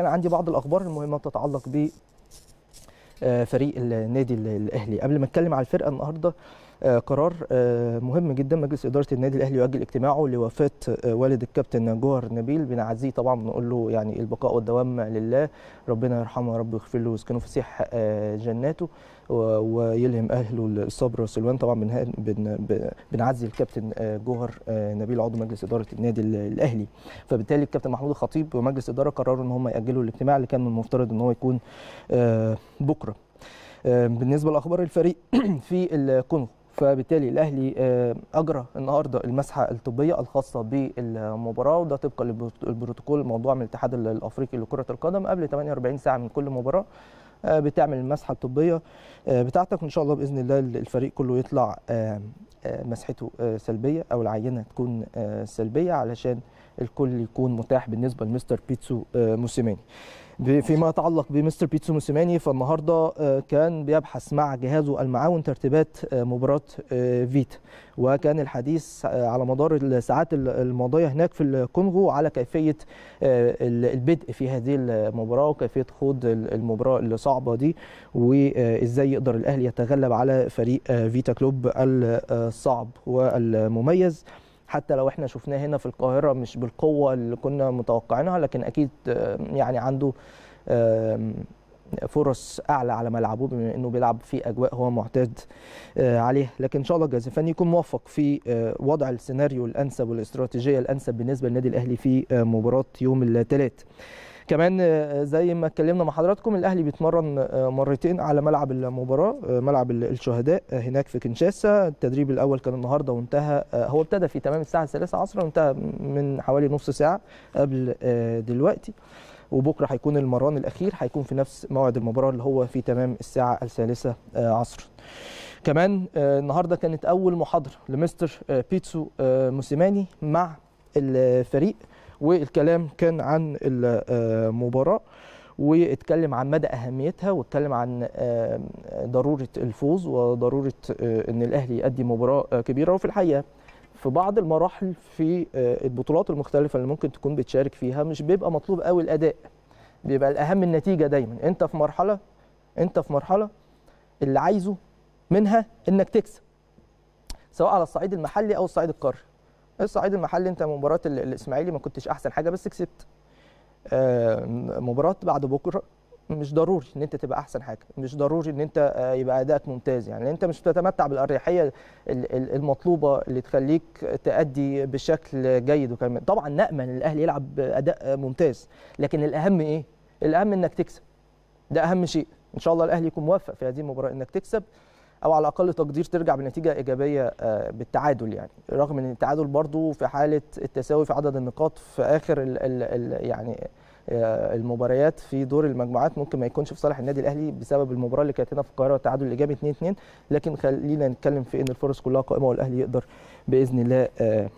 انا عندي بعض الاخبار المهمه تتعلق ب فريق النادي الاهلي قبل ما اتكلم على الفرقه النهارده آه، قرار آه، مهم جدا مجلس اداره النادي الاهلي يؤجل اجتماعه لوفاه آه، والد الكابتن جوهر نبيل بنعزيه طبعا بنقول له يعني البقاء والدوام لله ربنا يرحمه يا رب ويغفر له ويسكنه فسيح جناته ويلهم اهله الصبر والسلوان طبعا بنعزي الكابتن جوهر نبيل عضو مجلس اداره النادي الاهلي فبالتالي الكابتن محمود الخطيب ومجلس الاداره قرروا ان هم ياجلوا الاجتماع اللي كان من المفترض ان هو يكون بكره بالنسبه لاخبار الفريق في الكونغو فبالتالي الاهلي آه، اجرى النهارده المسحه الطبيه الخاصه بالمباراه وده طبقا للبروتوكول الموضوع من الاتحاد الافريقي لكره القدم قبل 48 ساعه من كل مباراه آه، بتعمل المسحه الطبيه آه، بتاعتك وان شاء الله باذن الله الفريق كله يطلع مسحته سلبيه او العينه تكون سلبيه علشان الكل يكون متاح بالنسبه لمستر بيتسو موسيماني فيما يتعلق بمستر بيتسو موسيماني فالنهارده آه، كان بيبحث مع جهازه المعاون ترتيبات آه، مباراه آه، فيتا وكان الحديث على مدار الساعات الماضيه هناك في الكونغو على كيفيه البدء في هذه المباراه وكيفيه خوض المباراه الصعبه دي وازاي يقدر الاهلي يتغلب على فريق فيتا كلوب الصعب والمميز حتى لو احنا شفناه هنا في القاهره مش بالقوه اللي كنا متوقعينها لكن اكيد يعني عنده فرص اعلى على ملعبه بما انه بيلعب في اجواء هو معتاد آه، عليه لكن ان شاء الله الجهاز الفني يكون موفق في آه، وضع السيناريو الانسب والاستراتيجيه الانسب بالنسبه للنادي الاهلي في آه، مباراه يوم الثلاث كمان آه، آه، زي ما اتكلمنا مع حضراتكم الاهلي بيتمرن آه، مرتين على ملعب المباراه ملعب الشهداء هناك في كنشاسا التدريب الاول كان النهارده وانتهى هو ابتدى في تمام الساعه 3 عصرا وانتهى من حوالي نص ساعه قبل دلوقتي وبكره هيكون المران الاخير هيكون في نفس موعد المباراه اللي هو في تمام الساعه الثالثه عصرا كمان النهارده كانت اول محاضره لمستر بيتسو موسيماني مع الفريق والكلام كان عن المباراه آه، واتكلم عن مدى اهميتها واتكلم عن آه، ضروره الفوز وضروره آه، ان الاهلي يؤدي مباراه كبيره وفي الحقيقه في بعض المراحل في البطولات المختلفه اللي ممكن تكون بتشارك فيها مش بيبقى مطلوب قوي الاداء بيبقى الاهم النتيجه دايما انت في مرحله انت في مرحله اللي عايزه منها انك تكسب سواء على الصعيد المحلي او الصعيد القاري الصعيد إيه المحلي انت مباراه الاسماعيلي ما كنتش احسن حاجه بس كسبت آه، مباراه بعد بكره مش ضروري ان انت تبقى احسن حاجه مش ضروري ان انت آه، يبقى ادائك ممتاز يعني انت مش بتتمتع بالاريحيه المطلوبه اللي تخليك تادي بشكل جيد وكمان طبعا نامل الاهلي يلعب اداء ممتاز لكن الاهم ايه الاهم انك تكسب ده اهم شيء ان شاء الله الاهلي يكون موفق في هذه المباراه انك تكسب او على اقل تقدير ترجع بنتيجه ايجابيه آه، بالتعادل يعني رغم ان التعادل برضو في حاله التساوي في عدد النقاط في اخر الـ الـ الـ يعني آه، المباريات في دور المجموعات ممكن ما يكونش في صالح النادي الاهلي بسبب المباراه اللي كانت هنا في القاهره التعادل الايجابي 2 2 لكن خلينا نتكلم في ان الفرص كلها قائمه والاهلي يقدر باذن الله آه،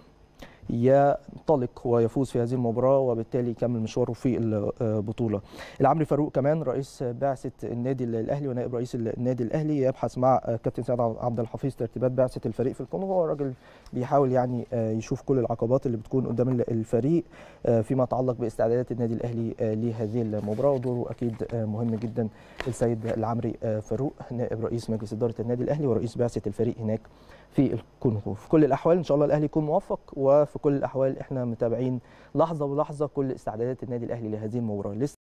ينطلق ويفوز في هذه المباراه وبالتالي يكمل مشواره في البطوله. العمري فاروق كمان رئيس بعثه النادي الاهلي ونائب رئيس النادي الاهلي يبحث مع كابتن سعد عبد الحفيظ ترتيبات بعثه الفريق في الكونغو هو راجل بيحاول يعني آه، يشوف كل العقبات اللي بتكون قدام الفريق آه، فيما يتعلق باستعدادات النادي الاهلي آه، لهذه المباراه ودوره اكيد مهم جدا السيد العمري فاروق نائب رئيس مجلس اداره النادي الاهلي ورئيس بعثه الفريق هناك في الكونغو في كل الاحوال ان شاء الله الاهلي يكون موفق وفي كل الاحوال احنا متابعين لحظه بلحظه كل استعدادات النادي الاهلي لهذه المباراه